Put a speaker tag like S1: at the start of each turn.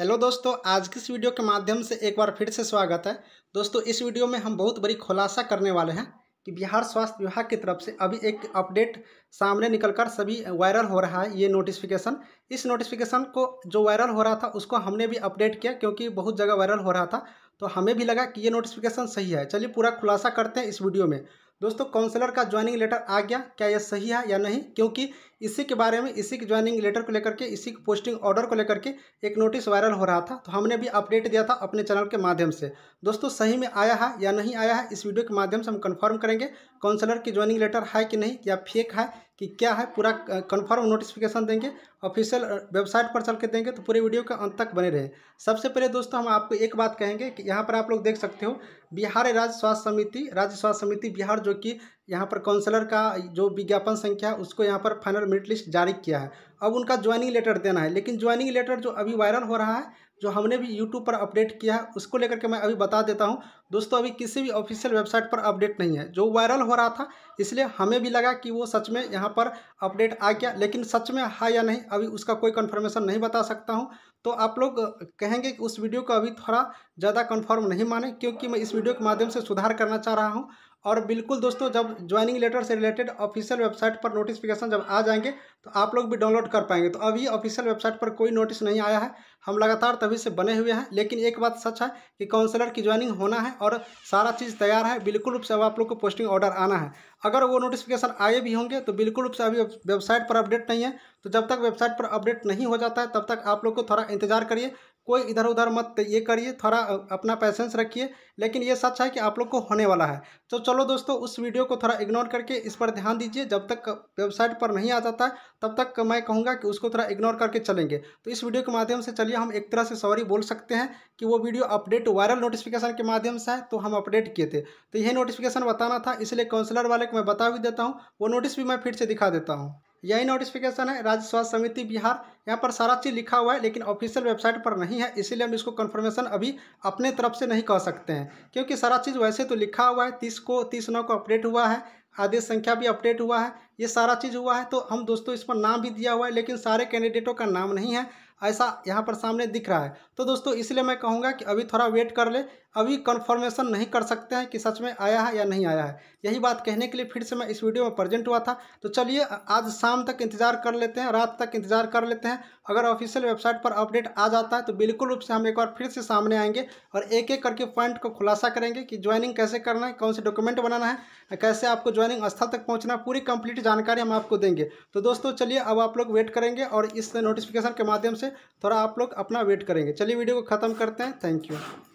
S1: hello दोस्तों आज की इस वीडियो के माध्यम से एक बार फिर से स्वागत है दोस्तों इस वीडियो में हम बहुत बड़ी खुलासा करने वाले हैं कि बिहार स्वास्थ्य विभाग की तरफ से अभी एक अपडेट सामने निकलकर सभी वायरल हो रहा है ये नोटिफिकेशन इस नोटिफिकेशन को जो वायरल हो रहा था उसको हमने भी अपडेट किया क्योंकि बहुत जगह वायरल हो रहा था तो हमें भी लगा कि ये नोटिफिकेशन सही है चलिए पूरा खुलासा करते हैं इस वीडियो में दोस्तों काउंसलर का ज्वाइनिंग लेटर आ गया क्या यह सही है या नहीं क्योंकि इसी के बारे में इसी के ज्वाइनिंग लेटर को लेकर के इसी के पोस्टिंग ऑर्डर को लेकर के एक नोटिस वायरल हो रहा था तो हमने भी अपडेट दिया था अपने चैनल के माध्यम से दोस्तों सही में आया है या नहीं आया है इस वीडियो के माध्यम से हम कन्फर्म करेंगे काउंसलर की ज्वाइनिंग लेटर है कि नहीं या फेक है कि क्या है पूरा कन्फर्म नोटिफिकेशन देंगे ऑफिशियल वेबसाइट uh, पर चल के देंगे तो पूरे वीडियो के अंत तक बने रहे सबसे पहले दोस्तों हम आपको एक बात कहेंगे कि यहाँ पर आप लोग देख सकते हो बिहार राज्य स्वास्थ्य समिति राज्य स्वास्थ्य समिति बिहार जो कि यहाँ पर काउंसलर का जो विज्ञापन संख्या है उसको यहाँ पर फाइनल मेरिट लिस्ट जारी किया है अब उनका ज्वाइनिंग लेटर देना है लेकिन ज्वाइनिंग लेटर जो अभी वायरल हो रहा है जो हमने भी यूट्यूब पर अपडेट किया है उसको लेकर के मैं अभी बता देता हूँ दोस्तों अभी किसी भी ऑफिशियल वेबसाइट पर अपडेट नहीं है जो वायरल हो रहा था इसलिए हमें भी लगा कि वो सच में यहाँ पर अपडेट आ गया लेकिन सच में है या नहीं अभी उसका कोई कन्फर्मेशन नहीं बता सकता हूँ तो आप लोग कहेंगे कि उस वीडियो को अभी थोड़ा ज़्यादा कन्फर्म नहीं माने क्योंकि मैं इस वीडियो के माध्यम से सुधार करना चाह रहा हूँ और बिल्कुल दोस्तों जब ज्वाइनिंग लेटर से रिलेटेड ऑफिशियल वेबसाइट पर नोटिफिकेशन जब आ जाएंगे तो आप लोग भी डाउनलोड कर पाएंगे तो अभी ऑफिशियल वेबसाइट पर कोई नोटिस नहीं आया है हम लगातार तभी से बने हुए हैं लेकिन एक बात सच है कि काउंसलर की ज्वाइनिंग होना है और सारा चीज़ तैयार है बिल्कुल रूप से अब आप लोग को पोस्टिंग ऑर्डर आना है अगर वो नोटिफिकेशन आए भी होंगे तो बिल्कुल रूप से अभी वेबसाइट पर अपडेट नहीं है तो जब तक वेबसाइट पर अपडेट नहीं हो जाता है तब तक आप लोग को थोड़ा इंतजार करिए कोई इधर उधर मत ये करिए थोड़ा अपना पैसेंस रखिए लेकिन ये सच है कि आप लोग को होने वाला है तो चलो दोस्तों उस वीडियो को थोड़ा इग्नोर करके इस पर ध्यान दीजिए जब तक वेबसाइट पर नहीं आ जाता है तब तक मैं कहूँगा कि उसको थोड़ा इग्नोर करके चलेंगे तो इस वीडियो के माध्यम से चलिए हम एक तरह से सॉरी बोल सकते हैं कि वो वीडियो अपडेट वायरल नोटिफिकेशन के माध्यम से है तो हम अपडेट किए थे तो यही नोटिफिकेशन बताना था इसलिए काउंसलर वाले को मैं बता भी देता हूँ वो नोटिस भी मैं फिर से दिखा देता हूँ यही नोटिफिकेशन है राज्य स्वास्थ्य समिति बिहार यहाँ पर सारा चीज़ लिखा हुआ है लेकिन ऑफिशियल वेबसाइट पर नहीं है इसीलिए हम इसको कन्फर्मेशन अभी अपने तरफ से नहीं कह सकते हैं क्योंकि सारा चीज़ वैसे तो लिखा हुआ है तीस को तीस नौ को अपडेट हुआ है आदेश संख्या भी अपडेट हुआ है ये सारा चीज़ हुआ है तो हम दोस्तों इस पर नाम भी दिया हुआ है लेकिन सारे कैंडिडेटों का नाम नहीं है ऐसा यहाँ पर सामने दिख रहा है तो दोस्तों इसलिए मैं कहूँगा कि अभी थोड़ा वेट कर ले अभी कन्फर्मेशन नहीं कर सकते हैं कि सच में आया है या नहीं आया है यही बात कहने के लिए फिर से मैं इस वीडियो में प्रेजेंट हुआ था तो चलिए आज शाम तक इंतज़ार कर लेते हैं रात तक इंतज़ार कर लेते हैं अगर ऑफिशियल वेबसाइट पर अपडेट आ जाता है तो बिल्कुल रूप से हम एक बार फिर से सामने आएंगे और एक एक करके पॉइंट को खुलासा करेंगे कि ज्वाइनिंग कैसे करना है कौन से डॉक्यूमेंट बनाना है कैसे आपको ज्वाइनिंग स्थल तक पहुँचना है पूरी कंप्लीट जानकारी हम आपको देंगे तो दोस्तों चलिए अब आप लोग वेट करेंगे और इस नोटिफिकेशन के माध्यम से थोड़ा आप लोग अपना वेट करेंगे चलिए वीडियो को ख़त्म करते हैं थैंक यू